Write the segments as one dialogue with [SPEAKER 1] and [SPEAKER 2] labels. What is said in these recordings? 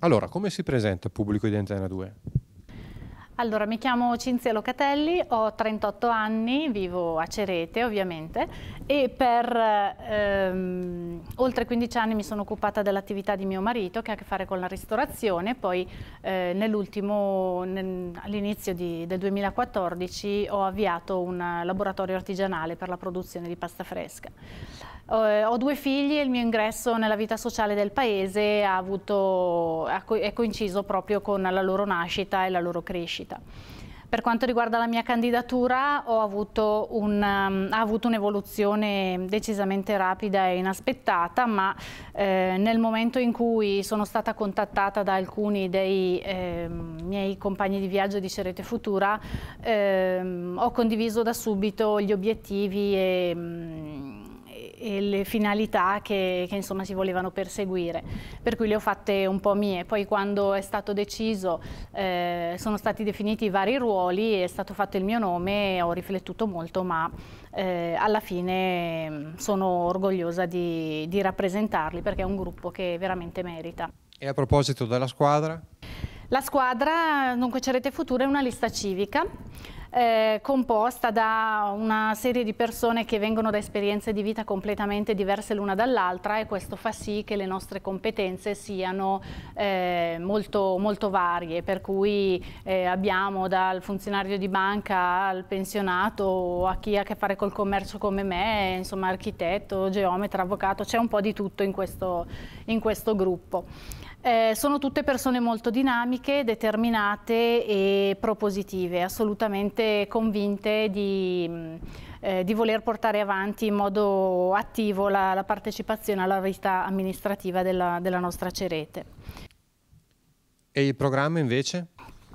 [SPEAKER 1] Allora, come si presenta il pubblico di Antena 2? Allora, mi chiamo Cinzia Locatelli, ho 38 anni, vivo a Cerete ovviamente e per ehm, oltre 15 anni mi sono occupata dell'attività di mio marito che ha a che fare con la ristorazione, poi eh, nell'ultimo, all'inizio del 2014 ho avviato un laboratorio artigianale per la produzione di pasta fresca. Eh, ho due figli e il mio ingresso nella vita sociale del paese avuto, è coinciso proprio con la loro nascita e la loro crescita. Per quanto riguarda la mia candidatura avuto un, um, ha avuto un'evoluzione decisamente rapida e inaspettata, ma eh, nel momento in cui sono stata contattata da alcuni dei eh, miei compagni di viaggio di Cerete Futura, eh, ho condiviso da subito gli obiettivi e... Mh, mm, e le finalità che, che insomma, si volevano perseguire, per cui le ho fatte un po' mie. Poi quando è stato deciso, eh, sono stati definiti i vari ruoli, è stato fatto il mio nome, ho riflettuto molto, ma eh, alla fine mm, sono orgogliosa di, di rappresentarli perché è un gruppo che veramente merita. E a proposito della squadra? La squadra, dunque Cerete Futuro, è una lista civica eh, composta da una serie di persone che vengono da esperienze di vita completamente diverse l'una dall'altra e questo fa sì che le nostre competenze siano eh, molto, molto, varie, per cui eh, abbiamo dal funzionario di banca al pensionato, a chi ha a che fare col commercio come me, insomma architetto, geometra, avvocato, c'è un po' di tutto in questo, in questo gruppo. Eh, sono tutte persone molto dinamiche, determinate e propositive, assolutamente convinte di, mm, eh, di voler portare avanti in modo attivo la, la partecipazione alla vita amministrativa della, della nostra Cerete. E il programma invece?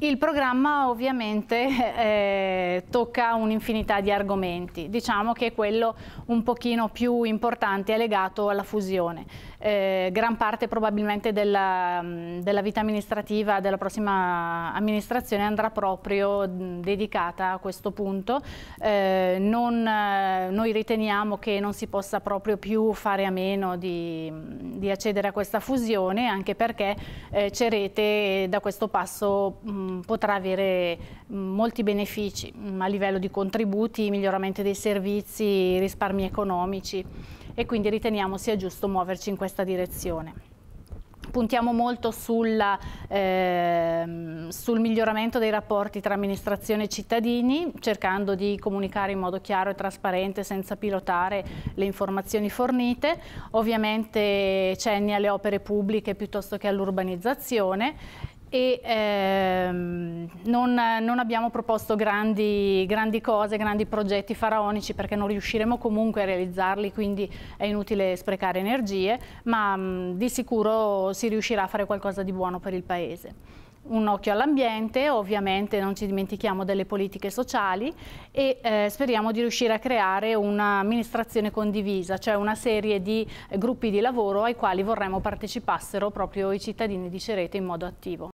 [SPEAKER 1] Il programma ovviamente eh, tocca un'infinità di argomenti, diciamo che quello un pochino più importante è legato alla fusione. Eh, gran parte probabilmente della, mm, della, vita amministrativa della prossima amministrazione andrà proprio mm, dedicata a questo punto. Eh, non, eh, noi riteniamo che non si possa proprio più fare a meno di, mm, di accedere a questa fusione, anche perché eh, Cerete da questo passo... Mh, Mm, potrà avere mm, molti benefici mm, a livello di contributi, miglioramento dei servizi, risparmi economici e quindi riteniamo sia giusto muoverci in questa direzione puntiamo molto sulla, eh, sul miglioramento dei rapporti tra amministrazione e cittadini, cercando di comunicare in modo chiaro e trasparente, senza pilotare le informazioni fornite. Ovviamente cenni alle opere pubbliche piuttosto che all'urbanizzazione e ehm, non, non, abbiamo proposto grandi, grandi, cose, grandi progetti faraonici perché non riusciremo comunque a realizzarli, quindi è inutile sprecare energie, ma mh, mm, di sicuro si riuscirà a fare qualcosa di buono per il Paese un occhio all'ambiente, ovviamente non ci dimentichiamo delle politiche sociali e eh, speriamo di riuscire a creare un'amministrazione condivisa, cioè una serie di gruppi di lavoro ai quali vorremmo partecipassero proprio i cittadini di Cerete in modo attivo.